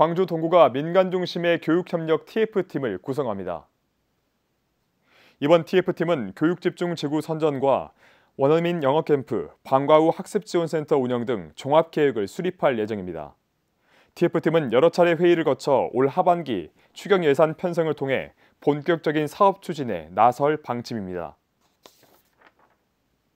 광주 동구가 민간 중심의 교육협력 TF팀을 구성합니다. 이번 TF팀은 교육집중 지구 선전과 원어민 영어캠프, 방과 후 학습지원센터 운영 등 종합계획을 수립할 예정입니다. TF팀은 여러 차례 회의를 거쳐 올 하반기 추경 예산 편성을 통해 본격적인 사업 추진에 나설 방침입니다.